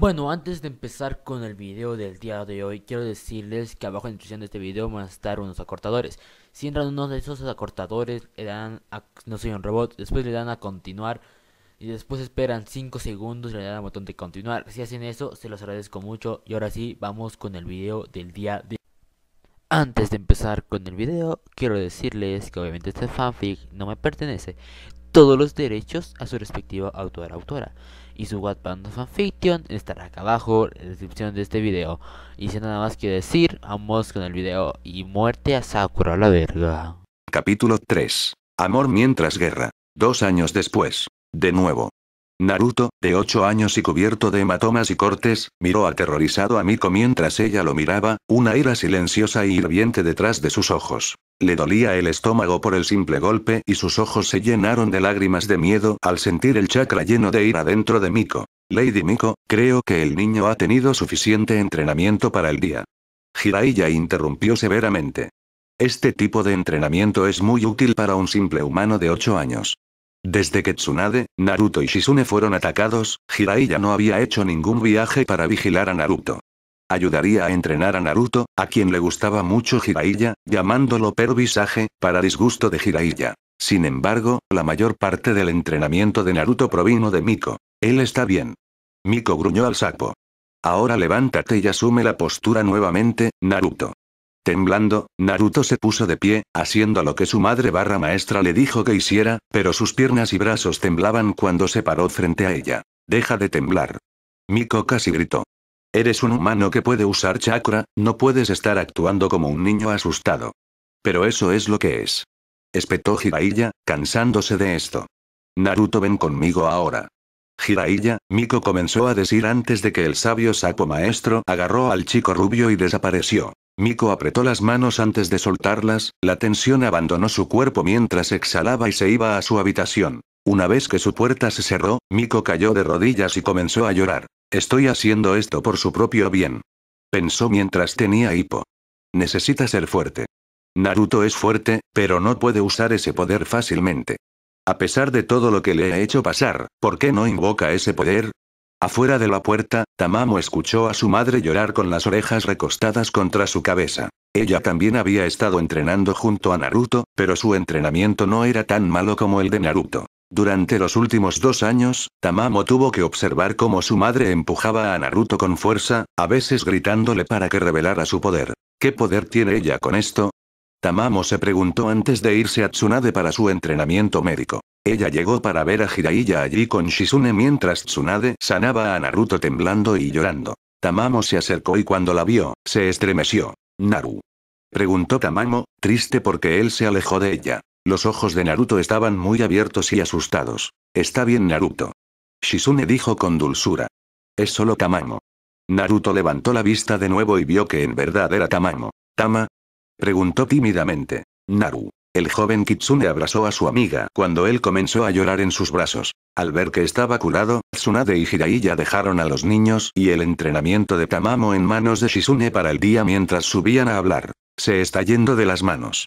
Bueno, antes de empezar con el video del día de hoy, quiero decirles que abajo en la descripción de este video van a estar unos acortadores. Si entran uno de esos acortadores, le dan a No soy un robot, después le dan a continuar y después esperan 5 segundos y le dan al botón de continuar. Si hacen eso, se los agradezco mucho y ahora sí, vamos con el video del día de hoy. Antes de empezar con el video, quiero decirles que obviamente este fanfic no me pertenece. Todos los derechos a su respectiva autora-autora. autor autora y su of fanfiction estará acá abajo en la descripción de este video. Y sin nada más que decir, vamos con el video y muerte a Sakura la verga. Capítulo 3. Amor mientras guerra. Dos años después. De nuevo, Naruto, de 8 años y cubierto de hematomas y cortes, miró aterrorizado a Miko mientras ella lo miraba, una ira silenciosa y hirviente detrás de sus ojos. Le dolía el estómago por el simple golpe y sus ojos se llenaron de lágrimas de miedo al sentir el chakra lleno de ira dentro de Miko. Lady Miko, creo que el niño ha tenido suficiente entrenamiento para el día. Jiraiya interrumpió severamente. Este tipo de entrenamiento es muy útil para un simple humano de 8 años. Desde que Tsunade, Naruto y Shizune fueron atacados, Jiraiya no había hecho ningún viaje para vigilar a Naruto. Ayudaría a entrenar a Naruto, a quien le gustaba mucho Jiraiya, llamándolo pervisaje, para disgusto de Jiraiya. Sin embargo, la mayor parte del entrenamiento de Naruto provino de Miko. Él está bien. Miko gruñó al sapo. Ahora levántate y asume la postura nuevamente, Naruto. Temblando, Naruto se puso de pie, haciendo lo que su madre barra maestra le dijo que hiciera, pero sus piernas y brazos temblaban cuando se paró frente a ella. Deja de temblar. Miko casi gritó. Eres un humano que puede usar chakra, no puedes estar actuando como un niño asustado. Pero eso es lo que es. Espetó Jiraiya, cansándose de esto. Naruto ven conmigo ahora. Jiraiya, Miko comenzó a decir antes de que el sabio sapo maestro agarró al chico rubio y desapareció. Miko apretó las manos antes de soltarlas, la tensión abandonó su cuerpo mientras exhalaba y se iba a su habitación. Una vez que su puerta se cerró, Miko cayó de rodillas y comenzó a llorar. Estoy haciendo esto por su propio bien. Pensó mientras tenía hipo. Necesita ser fuerte. Naruto es fuerte, pero no puede usar ese poder fácilmente. A pesar de todo lo que le he hecho pasar, ¿por qué no invoca ese poder? Afuera de la puerta, Tamamo escuchó a su madre llorar con las orejas recostadas contra su cabeza. Ella también había estado entrenando junto a Naruto, pero su entrenamiento no era tan malo como el de Naruto. Durante los últimos dos años, Tamamo tuvo que observar cómo su madre empujaba a Naruto con fuerza, a veces gritándole para que revelara su poder. ¿Qué poder tiene ella con esto? Tamamo se preguntó antes de irse a Tsunade para su entrenamiento médico. Ella llegó para ver a Jiraiya allí con Shizune mientras Tsunade sanaba a Naruto temblando y llorando. Tamamo se acercó y cuando la vio, se estremeció. Naru. Preguntó Tamamo, triste porque él se alejó de ella. Los ojos de Naruto estaban muy abiertos y asustados. Está bien Naruto. Shizune dijo con dulzura. Es solo Tamamo. Naruto levantó la vista de nuevo y vio que en verdad era Tamamo. ¿Tama? Preguntó tímidamente. Naru. El joven Kitsune abrazó a su amiga cuando él comenzó a llorar en sus brazos. Al ver que estaba curado, Tsunade y Jiraiya dejaron a los niños y el entrenamiento de Tamamo en manos de Shizune para el día mientras subían a hablar. Se está yendo de las manos.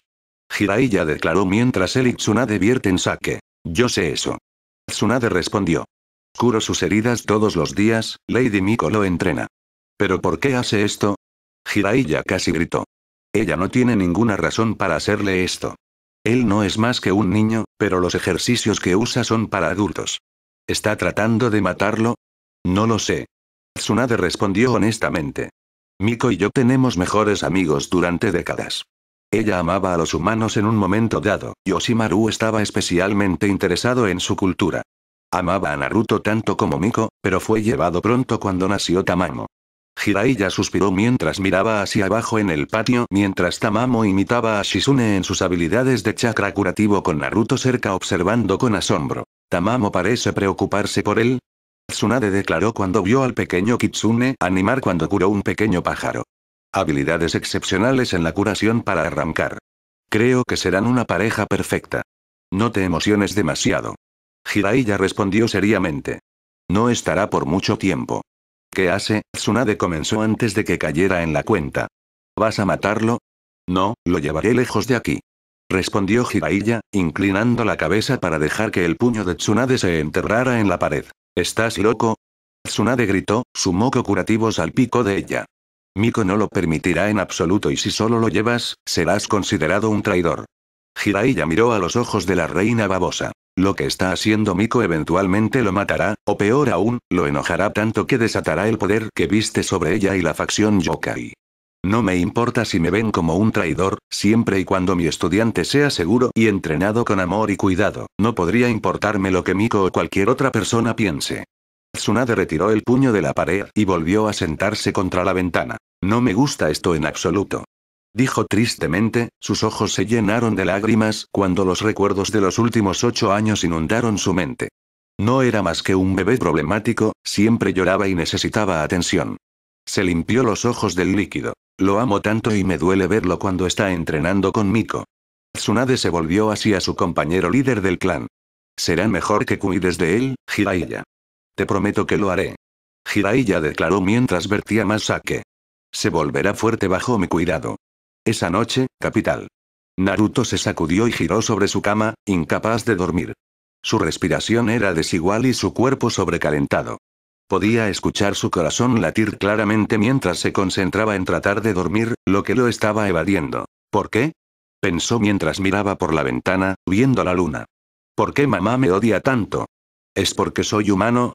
Jiraiya declaró mientras él y Tsunade vierten saque. Yo sé eso. Tsunade respondió. Curo sus heridas todos los días, Lady Miko lo entrena. ¿Pero por qué hace esto? Jiraiya casi gritó. Ella no tiene ninguna razón para hacerle esto. Él no es más que un niño, pero los ejercicios que usa son para adultos. ¿Está tratando de matarlo? No lo sé. Tsunade respondió honestamente. Miko y yo tenemos mejores amigos durante décadas. Ella amaba a los humanos en un momento dado, y Oshimaru estaba especialmente interesado en su cultura. Amaba a Naruto tanto como Miko, pero fue llevado pronto cuando nació Tamamo. Hiraiya suspiró mientras miraba hacia abajo en el patio mientras Tamamo imitaba a Shizune en sus habilidades de chakra curativo con Naruto cerca observando con asombro. Tamamo parece preocuparse por él. Tsunade declaró cuando vio al pequeño Kitsune animar cuando curó un pequeño pájaro. Habilidades excepcionales en la curación para arrancar. Creo que serán una pareja perfecta. No te emociones demasiado. Hiraiya respondió seriamente. No estará por mucho tiempo. ¿Qué hace? Tsunade comenzó antes de que cayera en la cuenta. ¿Vas a matarlo? No, lo llevaré lejos de aquí. Respondió Jiraiya, inclinando la cabeza para dejar que el puño de Tsunade se enterrara en la pared. ¿Estás loco? Tsunade gritó, su moco curativo pico de ella. Miko no lo permitirá en absoluto y si solo lo llevas, serás considerado un traidor. Jiraiya miró a los ojos de la reina babosa. Lo que está haciendo Miko eventualmente lo matará, o peor aún, lo enojará tanto que desatará el poder que viste sobre ella y la facción Yokai. No me importa si me ven como un traidor, siempre y cuando mi estudiante sea seguro y entrenado con amor y cuidado, no podría importarme lo que Miko o cualquier otra persona piense. Tsunade retiró el puño de la pared y volvió a sentarse contra la ventana. No me gusta esto en absoluto dijo tristemente, sus ojos se llenaron de lágrimas cuando los recuerdos de los últimos ocho años inundaron su mente. No era más que un bebé problemático, siempre lloraba y necesitaba atención. Se limpió los ojos del líquido. Lo amo tanto y me duele verlo cuando está entrenando con Miko. Tsunade se volvió hacia su compañero líder del clan. Será mejor que cuides de él, Jiraiya. Te prometo que lo haré. Jiraiya declaró mientras vertía más saque. Se volverá fuerte bajo mi cuidado. Esa noche, capital. Naruto se sacudió y giró sobre su cama, incapaz de dormir. Su respiración era desigual y su cuerpo sobrecalentado. Podía escuchar su corazón latir claramente mientras se concentraba en tratar de dormir, lo que lo estaba evadiendo. ¿Por qué? Pensó mientras miraba por la ventana, viendo la luna. ¿Por qué mamá me odia tanto? ¿Es porque soy humano?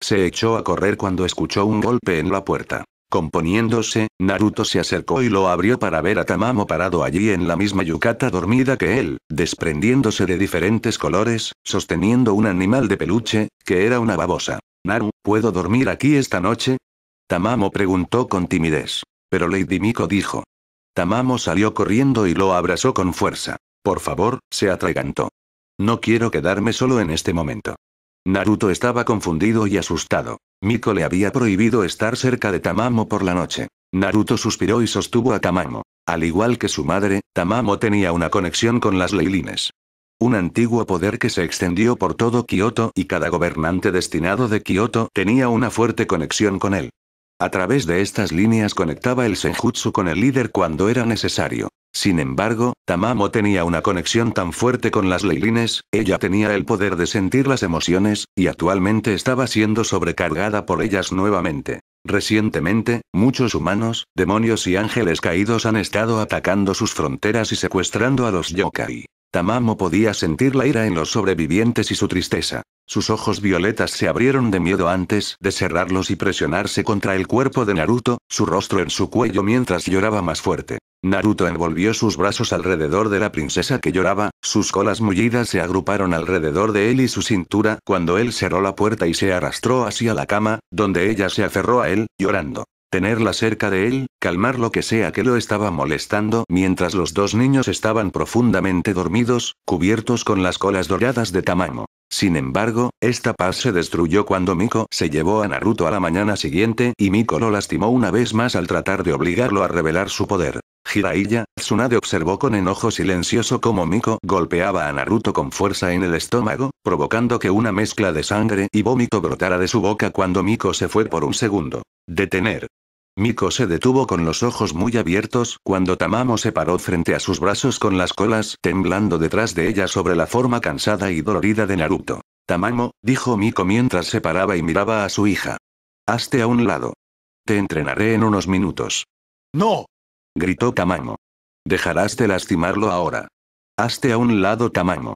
Se echó a correr cuando escuchó un golpe en la puerta. Componiéndose, Naruto se acercó y lo abrió para ver a Tamamo parado allí en la misma yucata dormida que él, desprendiéndose de diferentes colores, sosteniendo un animal de peluche, que era una babosa. Naru, ¿puedo dormir aquí esta noche? Tamamo preguntó con timidez. Pero Lady Miko dijo. Tamamo salió corriendo y lo abrazó con fuerza. Por favor, se atragantó. No quiero quedarme solo en este momento. Naruto estaba confundido y asustado. Miko le había prohibido estar cerca de Tamamo por la noche. Naruto suspiró y sostuvo a Tamamo. Al igual que su madre, Tamamo tenía una conexión con las Leilines. Un antiguo poder que se extendió por todo Kioto y cada gobernante destinado de Kioto tenía una fuerte conexión con él. A través de estas líneas conectaba el Senjutsu con el líder cuando era necesario. Sin embargo, Tamamo tenía una conexión tan fuerte con las leilines, ella tenía el poder de sentir las emociones, y actualmente estaba siendo sobrecargada por ellas nuevamente. Recientemente, muchos humanos, demonios y ángeles caídos han estado atacando sus fronteras y secuestrando a los yokai. Tamamo podía sentir la ira en los sobrevivientes y su tristeza. Sus ojos violetas se abrieron de miedo antes de cerrarlos y presionarse contra el cuerpo de Naruto, su rostro en su cuello mientras lloraba más fuerte. Naruto envolvió sus brazos alrededor de la princesa que lloraba, sus colas mullidas se agruparon alrededor de él y su cintura cuando él cerró la puerta y se arrastró hacia la cama, donde ella se aferró a él, llorando. Tenerla cerca de él, calmar lo que sea que lo estaba molestando mientras los dos niños estaban profundamente dormidos, cubiertos con las colas doradas de Tamamo. Sin embargo, esta paz se destruyó cuando Miko se llevó a Naruto a la mañana siguiente y Miko lo lastimó una vez más al tratar de obligarlo a revelar su poder. Jiraiya, Tsunade observó con enojo silencioso cómo Miko golpeaba a Naruto con fuerza en el estómago, provocando que una mezcla de sangre y vómito brotara de su boca cuando Miko se fue por un segundo. Detener. Miko se detuvo con los ojos muy abiertos cuando Tamamo se paró frente a sus brazos con las colas temblando detrás de ella sobre la forma cansada y dolorida de Naruto. Tamamo, dijo Miko mientras se paraba y miraba a su hija. Hazte a un lado. Te entrenaré en unos minutos. ¡No! gritó Tamamo. Dejarás de lastimarlo ahora. Hazte a un lado, Tamamo.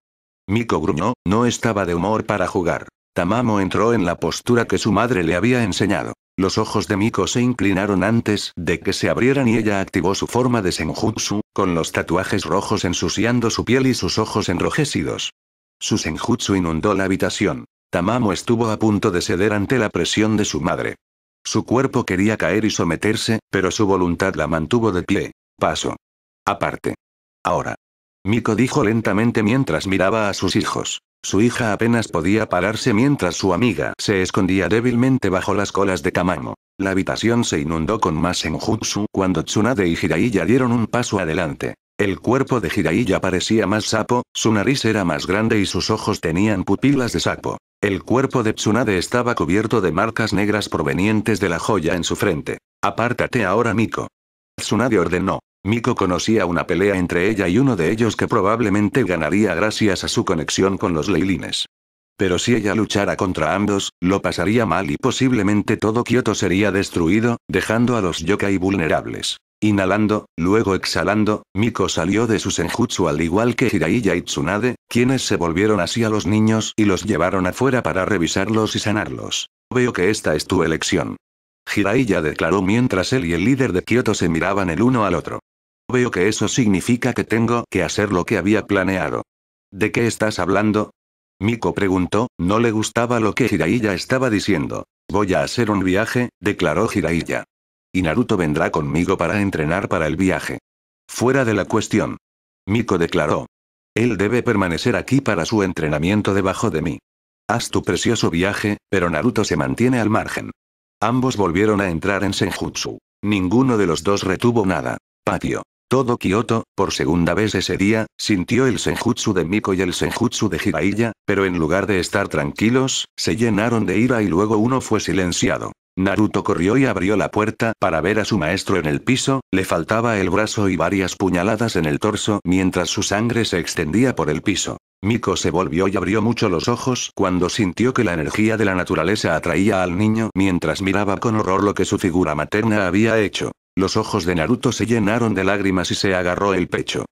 Miko gruñó, no estaba de humor para jugar. Tamamo entró en la postura que su madre le había enseñado. Los ojos de Miko se inclinaron antes de que se abrieran y ella activó su forma de senjutsu, con los tatuajes rojos ensuciando su piel y sus ojos enrojecidos. Su senjutsu inundó la habitación. Tamamo estuvo a punto de ceder ante la presión de su madre. Su cuerpo quería caer y someterse, pero su voluntad la mantuvo de pie. Paso. Aparte. Ahora. Miko dijo lentamente mientras miraba a sus hijos. Su hija apenas podía pararse mientras su amiga se escondía débilmente bajo las colas de Tamamo. La habitación se inundó con más enjutsu cuando Tsunade y Jiraiya dieron un paso adelante. El cuerpo de Jiraiya parecía más sapo, su nariz era más grande y sus ojos tenían pupilas de sapo. El cuerpo de Tsunade estaba cubierto de marcas negras provenientes de la joya en su frente. Apártate ahora, Miko. Tsunade ordenó. Miko conocía una pelea entre ella y uno de ellos que probablemente ganaría gracias a su conexión con los leilines. Pero si ella luchara contra ambos, lo pasaría mal y posiblemente todo Kyoto sería destruido, dejando a los yokai vulnerables. Inhalando, luego exhalando, Miko salió de su senjutsu al igual que Hiraiya y Tsunade, quienes se volvieron así a los niños y los llevaron afuera para revisarlos y sanarlos. Veo que esta es tu elección. Hiraiya declaró mientras él y el líder de Kioto se miraban el uno al otro. Veo que eso significa que tengo que hacer lo que había planeado. ¿De qué estás hablando? Miko preguntó, no le gustaba lo que Jiraiya estaba diciendo. Voy a hacer un viaje, declaró Jiraiya. Y Naruto vendrá conmigo para entrenar para el viaje. Fuera de la cuestión. Miko declaró. Él debe permanecer aquí para su entrenamiento debajo de mí. Haz tu precioso viaje, pero Naruto se mantiene al margen. Ambos volvieron a entrar en Senjutsu. Ninguno de los dos retuvo nada. Patio. Todo Kyoto, por segunda vez ese día, sintió el senjutsu de Miko y el senjutsu de Jiraiya, pero en lugar de estar tranquilos, se llenaron de ira y luego uno fue silenciado. Naruto corrió y abrió la puerta para ver a su maestro en el piso, le faltaba el brazo y varias puñaladas en el torso mientras su sangre se extendía por el piso. Miko se volvió y abrió mucho los ojos cuando sintió que la energía de la naturaleza atraía al niño mientras miraba con horror lo que su figura materna había hecho. Los ojos de Naruto se llenaron de lágrimas y se agarró el pecho.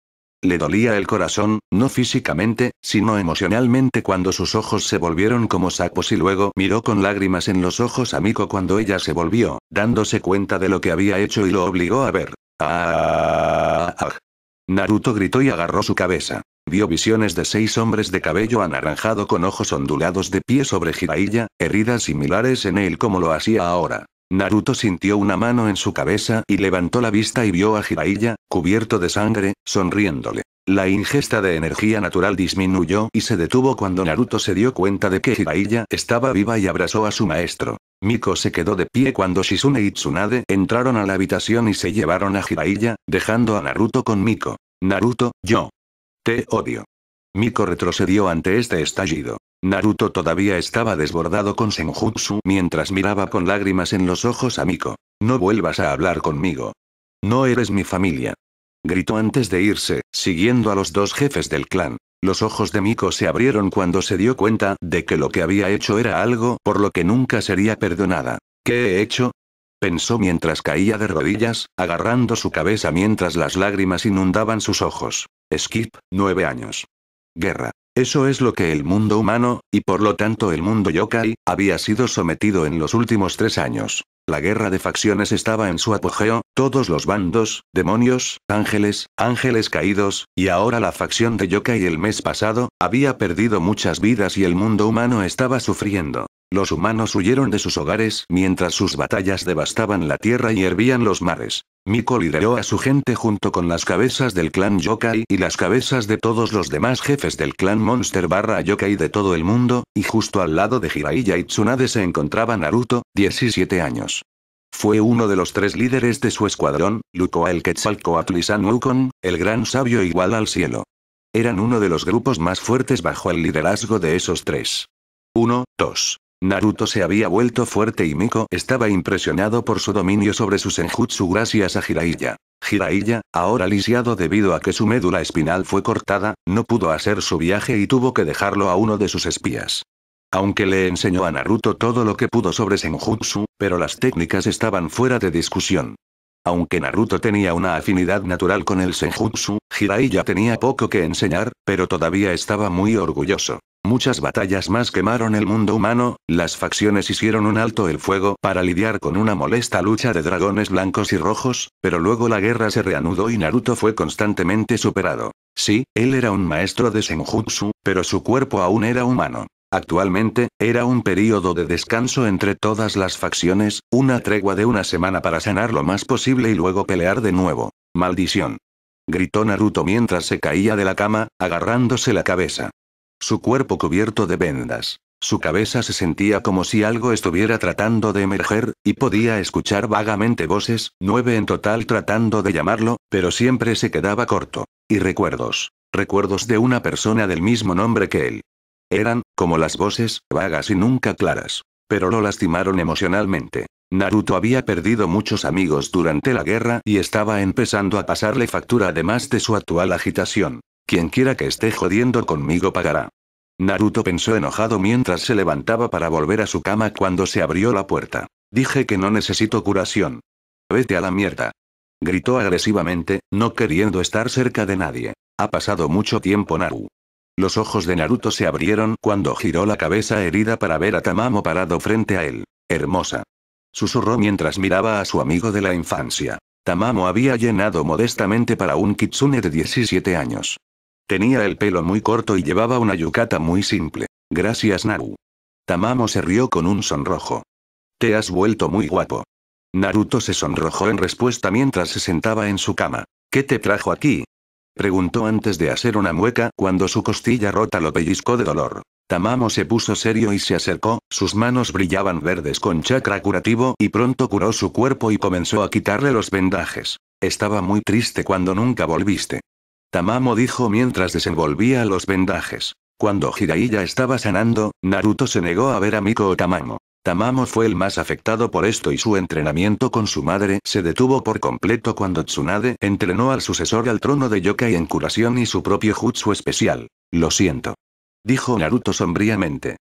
Le dolía el corazón, no físicamente, sino emocionalmente cuando sus ojos se volvieron como sacos y luego miró con lágrimas en los ojos a Miko cuando ella se volvió, dándose cuenta de lo que había hecho y lo obligó a ver. Ah, ah, ah, Naruto gritó y agarró su cabeza vio visiones de seis hombres de cabello anaranjado con ojos ondulados de pie sobre Jiraiya, heridas similares en él como lo hacía ahora. Naruto sintió una mano en su cabeza y levantó la vista y vio a Jiraiya, cubierto de sangre, sonriéndole. La ingesta de energía natural disminuyó y se detuvo cuando Naruto se dio cuenta de que Jiraiya estaba viva y abrazó a su maestro. Miko se quedó de pie cuando Shizune y Tsunade entraron a la habitación y se llevaron a Jiraiya, dejando a Naruto con Miko. Naruto, yo. Te odio. Miko retrocedió ante este estallido. Naruto todavía estaba desbordado con Senjutsu mientras miraba con lágrimas en los ojos a Miko. No vuelvas a hablar conmigo. No eres mi familia. Gritó antes de irse, siguiendo a los dos jefes del clan. Los ojos de Miko se abrieron cuando se dio cuenta de que lo que había hecho era algo por lo que nunca sería perdonada. ¿Qué he hecho? Pensó mientras caía de rodillas, agarrando su cabeza mientras las lágrimas inundaban sus ojos. Skip, 9 años. Guerra. Eso es lo que el mundo humano, y por lo tanto el mundo yokai, había sido sometido en los últimos tres años. La guerra de facciones estaba en su apogeo, todos los bandos, demonios, ángeles, ángeles caídos, y ahora la facción de yokai el mes pasado, había perdido muchas vidas y el mundo humano estaba sufriendo. Los humanos huyeron de sus hogares mientras sus batallas devastaban la tierra y hervían los mares. Miko lideró a su gente junto con las cabezas del clan Yokai y las cabezas de todos los demás jefes del clan Monster barra Yokai de todo el mundo, y justo al lado de Jiraiya y Tsunade se encontraba Naruto, 17 años. Fue uno de los tres líderes de su escuadrón, Luko Quetzalcoatl y San el gran sabio igual al cielo. Eran uno de los grupos más fuertes bajo el liderazgo de esos tres. 1, 2, Naruto se había vuelto fuerte y Miko estaba impresionado por su dominio sobre su senjutsu gracias a Jiraiya. Jiraiya, ahora lisiado debido a que su médula espinal fue cortada, no pudo hacer su viaje y tuvo que dejarlo a uno de sus espías. Aunque le enseñó a Naruto todo lo que pudo sobre senjutsu, pero las técnicas estaban fuera de discusión. Aunque Naruto tenía una afinidad natural con el senjutsu, ya tenía poco que enseñar, pero todavía estaba muy orgulloso. Muchas batallas más quemaron el mundo humano, las facciones hicieron un alto el fuego para lidiar con una molesta lucha de dragones blancos y rojos, pero luego la guerra se reanudó y Naruto fue constantemente superado. Sí, él era un maestro de Senjutsu, pero su cuerpo aún era humano. Actualmente, era un periodo de descanso entre todas las facciones, una tregua de una semana para sanar lo más posible y luego pelear de nuevo. Maldición. Gritó Naruto mientras se caía de la cama, agarrándose la cabeza. Su cuerpo cubierto de vendas. Su cabeza se sentía como si algo estuviera tratando de emerger, y podía escuchar vagamente voces, nueve en total tratando de llamarlo, pero siempre se quedaba corto. Y recuerdos. Recuerdos de una persona del mismo nombre que él. Eran, como las voces, vagas y nunca claras. Pero lo lastimaron emocionalmente. Naruto había perdido muchos amigos durante la guerra y estaba empezando a pasarle factura además de su actual agitación. Quien quiera que esté jodiendo conmigo pagará. Naruto pensó enojado mientras se levantaba para volver a su cama cuando se abrió la puerta. Dije que no necesito curación. Vete a la mierda. Gritó agresivamente, no queriendo estar cerca de nadie. Ha pasado mucho tiempo Naru. Los ojos de Naruto se abrieron cuando giró la cabeza herida para ver a Tamamo parado frente a él. Hermosa. Susurró mientras miraba a su amigo de la infancia. Tamamo había llenado modestamente para un kitsune de 17 años. Tenía el pelo muy corto y llevaba una yukata muy simple. Gracias Naru. Tamamo se rió con un sonrojo. Te has vuelto muy guapo. Naruto se sonrojó en respuesta mientras se sentaba en su cama. ¿Qué te trajo aquí, Preguntó antes de hacer una mueca cuando su costilla rota lo pellizcó de dolor. Tamamo se puso serio y se acercó, sus manos brillaban verdes con chakra curativo y pronto curó su cuerpo y comenzó a quitarle los vendajes. Estaba muy triste cuando nunca volviste. Tamamo dijo mientras desenvolvía los vendajes. Cuando Jiraiya estaba sanando, Naruto se negó a ver a Miko Tamamo. Tamamo fue el más afectado por esto y su entrenamiento con su madre se detuvo por completo cuando Tsunade entrenó al sucesor al trono de Yokai en curación y su propio jutsu especial. Lo siento. Dijo Naruto sombríamente.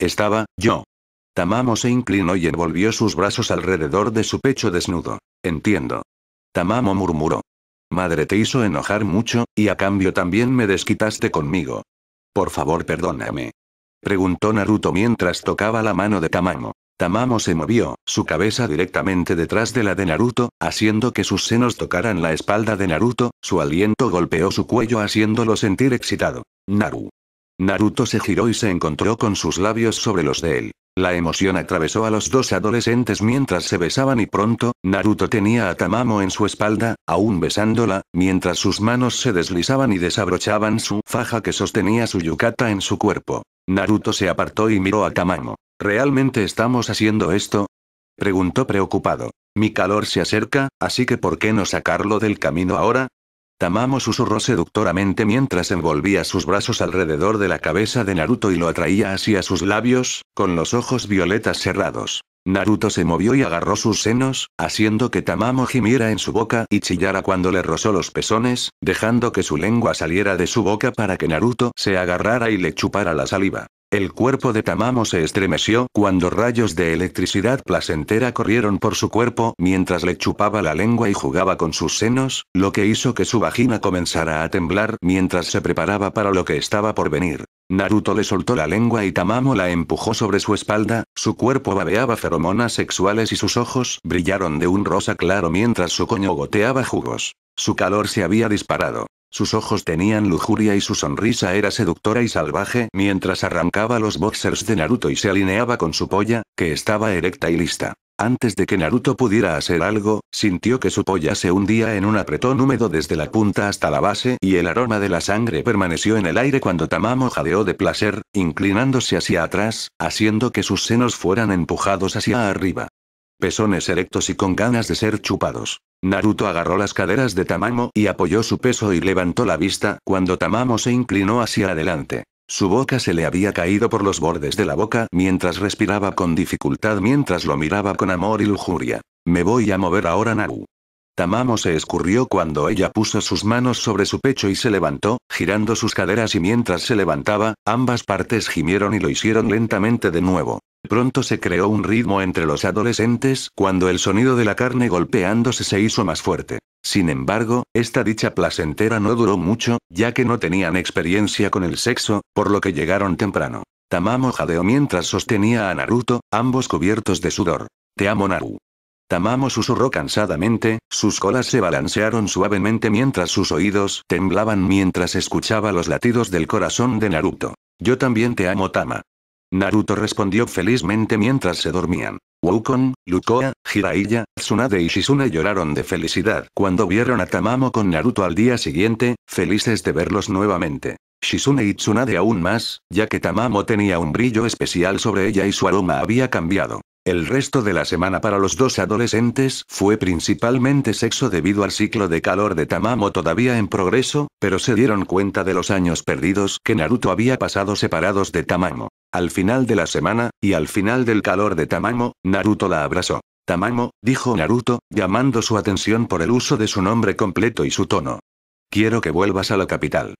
Estaba, yo. Tamamo se inclinó y envolvió sus brazos alrededor de su pecho desnudo. Entiendo. Tamamo murmuró. Madre te hizo enojar mucho, y a cambio también me desquitaste conmigo. Por favor perdóname. Preguntó Naruto mientras tocaba la mano de Tamamo. Tamamo se movió, su cabeza directamente detrás de la de Naruto, haciendo que sus senos tocaran la espalda de Naruto, su aliento golpeó su cuello haciéndolo sentir excitado. Naru. Naruto se giró y se encontró con sus labios sobre los de él. La emoción atravesó a los dos adolescentes mientras se besaban y pronto, Naruto tenía a Tamamo en su espalda, aún besándola, mientras sus manos se deslizaban y desabrochaban su faja que sostenía su yukata en su cuerpo. Naruto se apartó y miró a Tamamo. ¿Realmente estamos haciendo esto? Preguntó preocupado. Mi calor se acerca, así que ¿por qué no sacarlo del camino ahora? Tamamo susurró seductoramente mientras envolvía sus brazos alrededor de la cabeza de Naruto y lo atraía hacia sus labios, con los ojos violetas cerrados. Naruto se movió y agarró sus senos, haciendo que Tamamo gimiera en su boca y chillara cuando le rozó los pezones, dejando que su lengua saliera de su boca para que Naruto se agarrara y le chupara la saliva. El cuerpo de Tamamo se estremeció cuando rayos de electricidad placentera corrieron por su cuerpo mientras le chupaba la lengua y jugaba con sus senos, lo que hizo que su vagina comenzara a temblar mientras se preparaba para lo que estaba por venir. Naruto le soltó la lengua y Tamamo la empujó sobre su espalda, su cuerpo babeaba feromonas sexuales y sus ojos brillaron de un rosa claro mientras su coño goteaba jugos. Su calor se había disparado. Sus ojos tenían lujuria y su sonrisa era seductora y salvaje mientras arrancaba los boxers de Naruto y se alineaba con su polla, que estaba erecta y lista. Antes de que Naruto pudiera hacer algo, sintió que su polla se hundía en un apretón húmedo desde la punta hasta la base y el aroma de la sangre permaneció en el aire cuando Tamamo jadeó de placer, inclinándose hacia atrás, haciendo que sus senos fueran empujados hacia arriba. Pezones erectos y con ganas de ser chupados. Naruto agarró las caderas de Tamamo y apoyó su peso y levantó la vista cuando Tamamo se inclinó hacia adelante. Su boca se le había caído por los bordes de la boca mientras respiraba con dificultad mientras lo miraba con amor y lujuria. Me voy a mover ahora, Naru. Tamamo se escurrió cuando ella puso sus manos sobre su pecho y se levantó, girando sus caderas y mientras se levantaba, ambas partes gimieron y lo hicieron lentamente de nuevo. Pronto se creó un ritmo entre los adolescentes cuando el sonido de la carne golpeándose se hizo más fuerte. Sin embargo, esta dicha placentera no duró mucho, ya que no tenían experiencia con el sexo, por lo que llegaron temprano. Tamamo jadeó mientras sostenía a Naruto, ambos cubiertos de sudor. Te amo Naru. Tamamo susurró cansadamente, sus colas se balancearon suavemente mientras sus oídos temblaban mientras escuchaba los latidos del corazón de Naruto. Yo también te amo Tama. Naruto respondió felizmente mientras se dormían. Wukong, Lukoa, Hiraiya, Tsunade y Shizune lloraron de felicidad cuando vieron a Tamamo con Naruto al día siguiente, felices de verlos nuevamente. Shizune y Tsunade aún más, ya que Tamamo tenía un brillo especial sobre ella y su aroma había cambiado. El resto de la semana para los dos adolescentes fue principalmente sexo debido al ciclo de calor de Tamamo todavía en progreso, pero se dieron cuenta de los años perdidos que Naruto había pasado separados de Tamamo. Al final de la semana, y al final del calor de Tamamo, Naruto la abrazó. Tamamo, dijo Naruto, llamando su atención por el uso de su nombre completo y su tono. Quiero que vuelvas a la capital.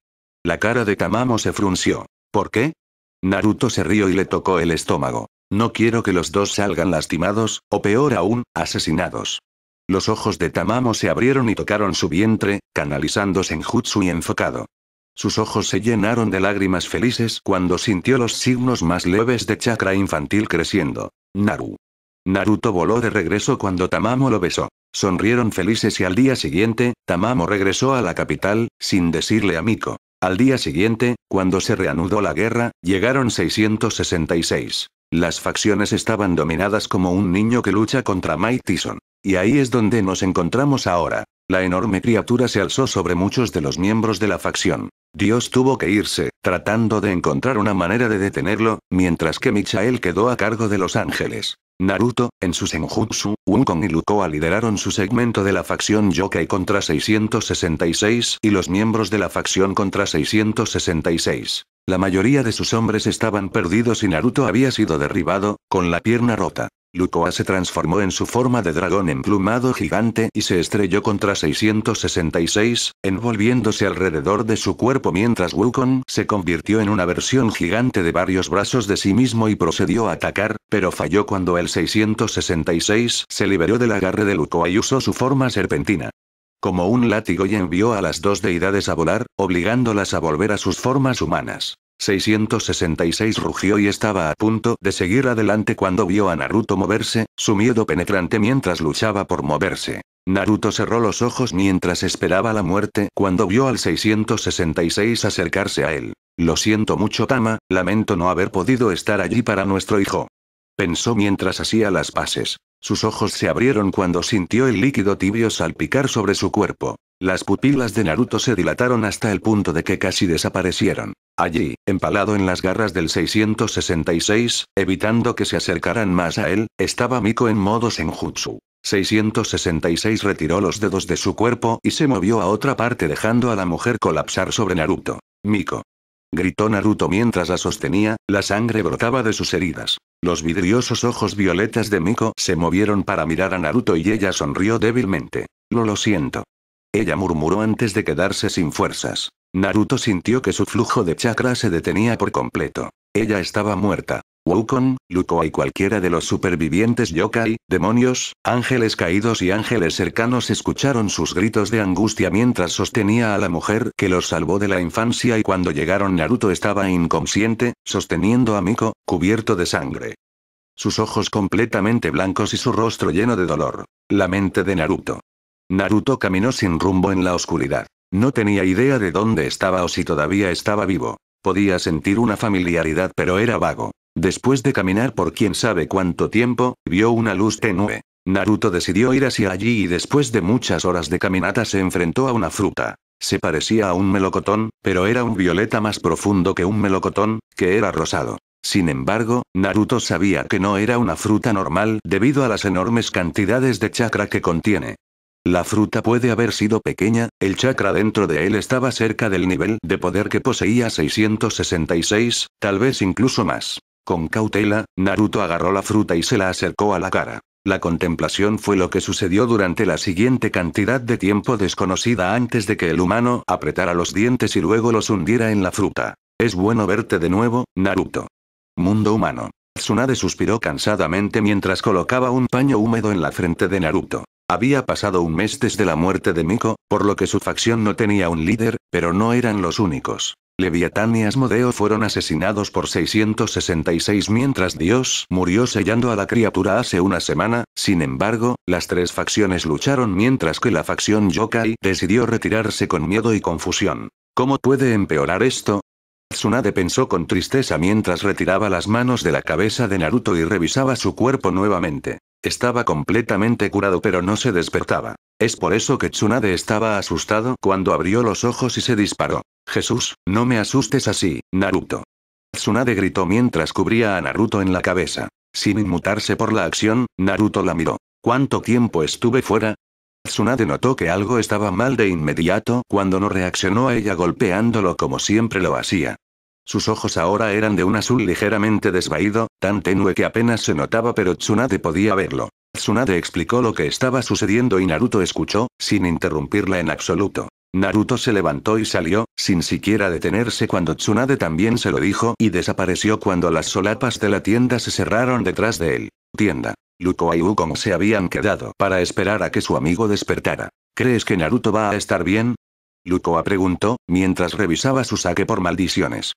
La cara de Tamamo se frunció. ¿Por qué? Naruto se rió y le tocó el estómago. No quiero que los dos salgan lastimados, o peor aún, asesinados. Los ojos de Tamamo se abrieron y tocaron su vientre, canalizándose en jutsu y enfocado. Sus ojos se llenaron de lágrimas felices cuando sintió los signos más leves de chakra infantil creciendo. Naru. Naruto voló de regreso cuando Tamamo lo besó. Sonrieron felices y al día siguiente, Tamamo regresó a la capital, sin decirle a Miko. Al día siguiente, cuando se reanudó la guerra, llegaron 666. Las facciones estaban dominadas como un niño que lucha contra Mike Tyson. Y ahí es donde nos encontramos ahora. La enorme criatura se alzó sobre muchos de los miembros de la facción. Dios tuvo que irse, tratando de encontrar una manera de detenerlo, mientras que Michael quedó a cargo de Los Ángeles. Naruto, en su Senjutsu, Wukong y Lukoa lideraron su segmento de la facción Yokai contra 666 y los miembros de la facción contra 666. La mayoría de sus hombres estaban perdidos y Naruto había sido derribado, con la pierna rota. Lukoa se transformó en su forma de dragón emplumado gigante y se estrelló contra 666, envolviéndose alrededor de su cuerpo mientras Wukong se convirtió en una versión gigante de varios brazos de sí mismo y procedió a atacar, pero falló cuando el 666 se liberó del agarre de Lukoa y usó su forma serpentina como un látigo y envió a las dos deidades a volar, obligándolas a volver a sus formas humanas. 666 rugió y estaba a punto de seguir adelante cuando vio a Naruto moverse, su miedo penetrante mientras luchaba por moverse. Naruto cerró los ojos mientras esperaba la muerte cuando vio al 666 acercarse a él. Lo siento mucho Tama, lamento no haber podido estar allí para nuestro hijo pensó mientras hacía las paces. Sus ojos se abrieron cuando sintió el líquido tibio salpicar sobre su cuerpo. Las pupilas de Naruto se dilataron hasta el punto de que casi desaparecieron. Allí, empalado en las garras del 666, evitando que se acercaran más a él, estaba Miko en modo senjutsu. 666 retiró los dedos de su cuerpo y se movió a otra parte dejando a la mujer colapsar sobre Naruto. Miko, gritó Naruto mientras la sostenía, la sangre brotaba de sus heridas. Los vidriosos ojos violetas de Miko se movieron para mirar a Naruto y ella sonrió débilmente. Lo lo siento. Ella murmuró antes de quedarse sin fuerzas. Naruto sintió que su flujo de chakra se detenía por completo. Ella estaba muerta. Wukong, Luko y cualquiera de los supervivientes yokai, demonios, ángeles caídos y ángeles cercanos escucharon sus gritos de angustia mientras sostenía a la mujer que los salvó de la infancia y cuando llegaron Naruto estaba inconsciente, sosteniendo a Miko, cubierto de sangre. Sus ojos completamente blancos y su rostro lleno de dolor. La mente de Naruto. Naruto caminó sin rumbo en la oscuridad. No tenía idea de dónde estaba o si todavía estaba vivo. Podía sentir una familiaridad pero era vago. Después de caminar por quién sabe cuánto tiempo, vio una luz tenue. Naruto decidió ir hacia allí y después de muchas horas de caminata se enfrentó a una fruta. Se parecía a un melocotón, pero era un violeta más profundo que un melocotón, que era rosado. Sin embargo, Naruto sabía que no era una fruta normal debido a las enormes cantidades de chakra que contiene. La fruta puede haber sido pequeña, el chakra dentro de él estaba cerca del nivel de poder que poseía 666, tal vez incluso más. Con cautela, Naruto agarró la fruta y se la acercó a la cara. La contemplación fue lo que sucedió durante la siguiente cantidad de tiempo desconocida antes de que el humano apretara los dientes y luego los hundiera en la fruta. Es bueno verte de nuevo, Naruto. Mundo humano. Tsunade suspiró cansadamente mientras colocaba un paño húmedo en la frente de Naruto. Había pasado un mes desde la muerte de Miko, por lo que su facción no tenía un líder, pero no eran los únicos. Leviatán y Asmodeo fueron asesinados por 666 mientras Dios murió sellando a la criatura hace una semana, sin embargo, las tres facciones lucharon mientras que la facción Yokai decidió retirarse con miedo y confusión. ¿Cómo puede empeorar esto? Tsunade pensó con tristeza mientras retiraba las manos de la cabeza de Naruto y revisaba su cuerpo nuevamente. Estaba completamente curado pero no se despertaba. Es por eso que Tsunade estaba asustado cuando abrió los ojos y se disparó. Jesús, no me asustes así, Naruto. Tsunade gritó mientras cubría a Naruto en la cabeza. Sin inmutarse por la acción, Naruto la miró. ¿Cuánto tiempo estuve fuera? Tsunade notó que algo estaba mal de inmediato cuando no reaccionó a ella golpeándolo como siempre lo hacía. Sus ojos ahora eran de un azul ligeramente desvaído, tan tenue que apenas se notaba pero Tsunade podía verlo. Tsunade explicó lo que estaba sucediendo y Naruto escuchó, sin interrumpirla en absoluto. Naruto se levantó y salió, sin siquiera detenerse cuando Tsunade también se lo dijo y desapareció cuando las solapas de la tienda se cerraron detrás de él. Tienda. Luko y Ukon se habían quedado para esperar a que su amigo despertara. ¿Crees que Naruto va a estar bien? Lukoa preguntó, mientras revisaba su saque por maldiciones.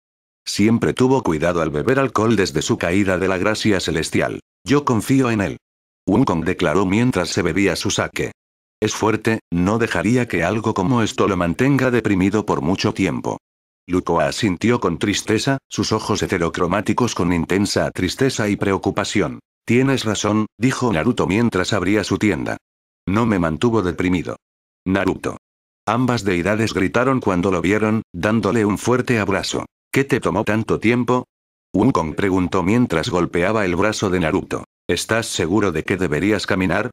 Siempre tuvo cuidado al beber alcohol desde su caída de la gracia celestial. Yo confío en él. Wukong declaró mientras se bebía su saque. Es fuerte, no dejaría que algo como esto lo mantenga deprimido por mucho tiempo. Lukoa asintió con tristeza, sus ojos heterocromáticos con intensa tristeza y preocupación. Tienes razón, dijo Naruto mientras abría su tienda. No me mantuvo deprimido. Naruto. Ambas deidades gritaron cuando lo vieron, dándole un fuerte abrazo qué te tomó tanto tiempo? Wukong preguntó mientras golpeaba el brazo de Naruto. ¿Estás seguro de que deberías caminar?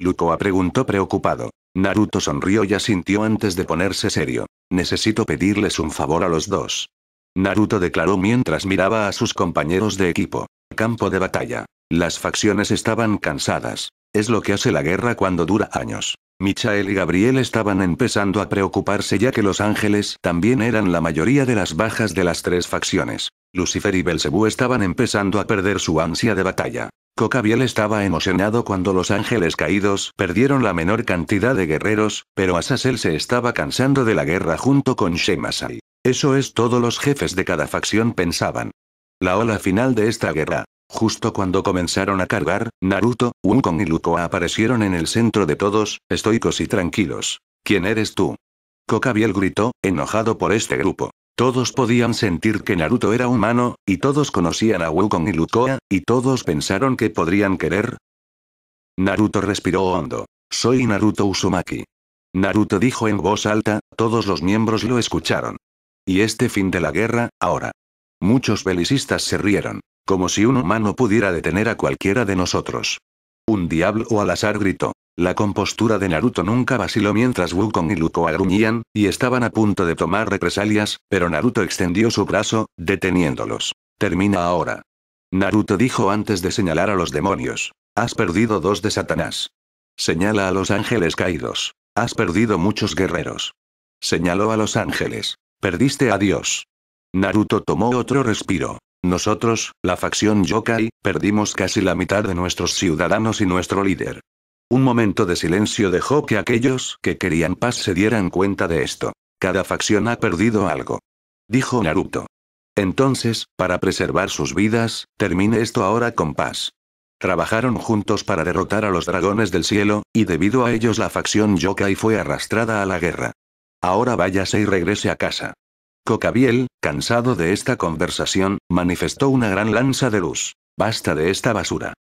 Lukoa preguntó preocupado. Naruto sonrió y asintió antes de ponerse serio. Necesito pedirles un favor a los dos. Naruto declaró mientras miraba a sus compañeros de equipo. Campo de batalla. Las facciones estaban cansadas. Es lo que hace la guerra cuando dura años. Michael y Gabriel estaban empezando a preocuparse ya que los ángeles también eran la mayoría de las bajas de las tres facciones. Lucifer y Belzebú estaban empezando a perder su ansia de batalla. Cocabiel estaba emocionado cuando los ángeles caídos perdieron la menor cantidad de guerreros, pero Azazel se estaba cansando de la guerra junto con Shemasai. Eso es todo los jefes de cada facción pensaban. La ola final de esta guerra, Justo cuando comenzaron a cargar, Naruto, Wukong y Lukoa aparecieron en el centro de todos, estoicos y tranquilos. ¿Quién eres tú? Kokabiel gritó, enojado por este grupo. Todos podían sentir que Naruto era humano, y todos conocían a Wukong y Lukoa, y todos pensaron que podrían querer. Naruto respiró hondo. Soy Naruto Uzumaki. Naruto dijo en voz alta, todos los miembros lo escucharon. Y este fin de la guerra, ahora. Muchos belicistas se rieron. Como si un humano pudiera detener a cualquiera de nosotros. Un diablo o al azar gritó. La compostura de Naruto nunca vaciló mientras Wukong y Luko gruñían, y estaban a punto de tomar represalias, pero Naruto extendió su brazo, deteniéndolos. Termina ahora. Naruto dijo antes de señalar a los demonios. Has perdido dos de Satanás. Señala a los ángeles caídos. Has perdido muchos guerreros. Señaló a los ángeles. Perdiste a Dios. Naruto tomó otro respiro. Nosotros, la facción Yokai, perdimos casi la mitad de nuestros ciudadanos y nuestro líder. Un momento de silencio dejó que aquellos que querían paz se dieran cuenta de esto. Cada facción ha perdido algo. Dijo Naruto. Entonces, para preservar sus vidas, termine esto ahora con paz. Trabajaron juntos para derrotar a los dragones del cielo, y debido a ellos la facción Yokai fue arrastrada a la guerra. Ahora váyase y regrese a casa. Cocabiel, cansado de esta conversación, manifestó una gran lanza de luz. Basta de esta basura.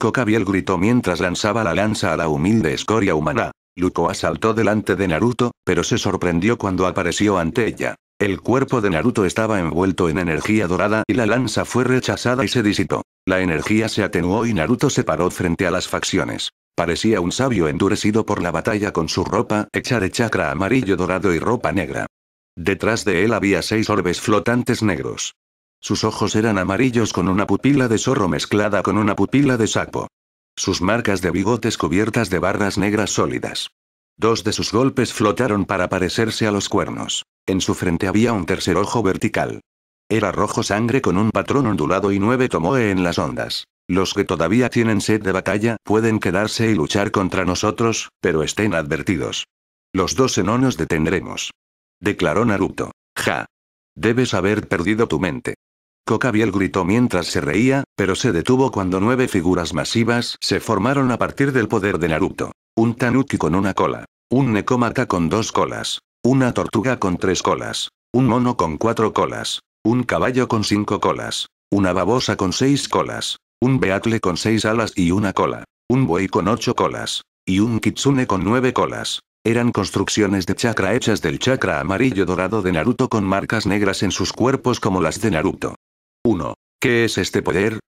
Cocabiel gritó mientras lanzaba la lanza a la humilde escoria humana. Lukoa saltó delante de Naruto, pero se sorprendió cuando apareció ante ella. El cuerpo de Naruto estaba envuelto en energía dorada y la lanza fue rechazada y se disipó. La energía se atenuó y Naruto se paró frente a las facciones. Parecía un sabio endurecido por la batalla con su ropa hecha de chakra amarillo dorado y ropa negra. Detrás de él había seis orbes flotantes negros. Sus ojos eran amarillos con una pupila de zorro mezclada con una pupila de sapo. Sus marcas de bigotes cubiertas de barras negras sólidas. Dos de sus golpes flotaron para parecerse a los cuernos. En su frente había un tercer ojo vertical. Era rojo sangre con un patrón ondulado y nueve tomoe en las ondas. Los que todavía tienen sed de batalla pueden quedarse y luchar contra nosotros, pero estén advertidos. Los dos nos detendremos declaró Naruto. Ja. Debes haber perdido tu mente. Kokabiel gritó mientras se reía, pero se detuvo cuando nueve figuras masivas se formaron a partir del poder de Naruto. Un Tanuki con una cola. Un Nekomaka con dos colas. Una tortuga con tres colas. Un mono con cuatro colas. Un caballo con cinco colas. Una babosa con seis colas. Un beatle con seis alas y una cola. Un buey con ocho colas. Y un kitsune con nueve colas. Eran construcciones de chakra hechas del chakra amarillo dorado de Naruto con marcas negras en sus cuerpos como las de Naruto. 1. ¿Qué es este poder?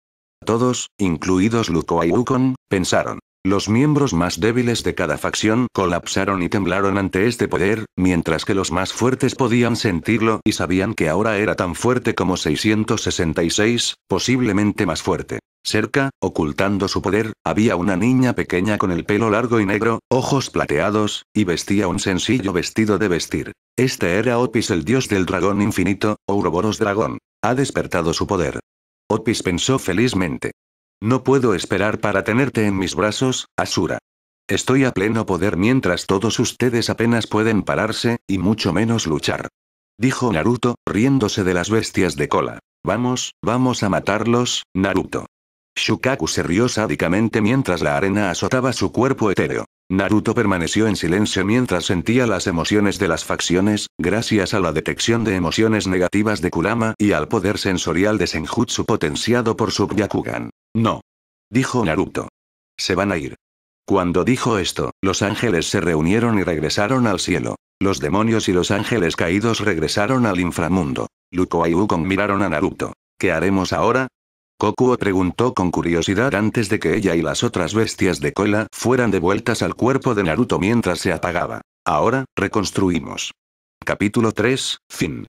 Todos, incluidos Luko y Wukong, pensaron. Los miembros más débiles de cada facción colapsaron y temblaron ante este poder, mientras que los más fuertes podían sentirlo y sabían que ahora era tan fuerte como 666, posiblemente más fuerte. Cerca, ocultando su poder, había una niña pequeña con el pelo largo y negro, ojos plateados, y vestía un sencillo vestido de vestir. Este era Opis el dios del dragón infinito, Ouroboros dragón. Ha despertado su poder. Opis pensó felizmente. No puedo esperar para tenerte en mis brazos, Asura. Estoy a pleno poder mientras todos ustedes apenas pueden pararse, y mucho menos luchar. Dijo Naruto, riéndose de las bestias de cola. Vamos, vamos a matarlos, Naruto. Shukaku se rió sádicamente mientras la arena azotaba su cuerpo etéreo. Naruto permaneció en silencio mientras sentía las emociones de las facciones, gracias a la detección de emociones negativas de Kurama y al poder sensorial de Senjutsu potenciado por su No. Dijo Naruto. Se van a ir. Cuando dijo esto, los ángeles se reunieron y regresaron al cielo. Los demonios y los ángeles caídos regresaron al inframundo. Luko y Ukon miraron a Naruto. ¿Qué haremos ahora? Kokuo preguntó con curiosidad antes de que ella y las otras bestias de cola fueran devueltas al cuerpo de Naruto mientras se apagaba. Ahora, reconstruimos. Capítulo 3, fin.